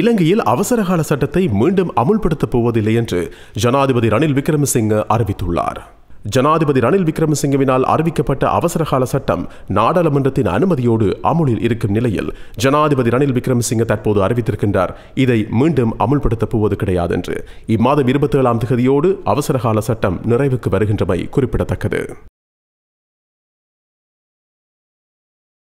இலங்கையில் அவசரகால சட்டத்தை மீண்டும் அமுல்படுத்தப் போவதில்லை என்று ஜனாதிபதி ரணில் விக்ரமசிங்க அறிவித்துள்ளார் ஜனாதிபதி ரணில் விக்ரமசிங்கவினால் அறிவிக்கப்பட்ட அவசரகால சட்டம் நாடாளுமன்றத்தின் அனுமதியோடு அமுலில் இருக்கும் நிலையில் ஜனாதிபதி ரணில் விக்ரமசிங்க தற்போது அறிவித்திருக்கின்றார் இதை மீண்டும் அமுல்படுத்தப் போவது கிடையாது என்று இம்மாதம் இருபத்தி ஏழாம் தேதியோடு அவசரகால சட்டம் நிறைவுக்கு வருகின்றமை குறிப்பிடத்தக்கது